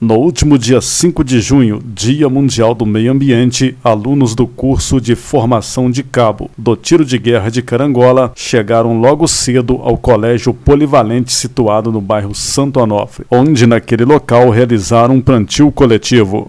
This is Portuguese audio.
No último dia 5 de junho, Dia Mundial do Meio Ambiente, alunos do curso de formação de cabo do Tiro de Guerra de Carangola chegaram logo cedo ao Colégio Polivalente situado no bairro Santo Onofre, onde naquele local realizaram um plantio coletivo.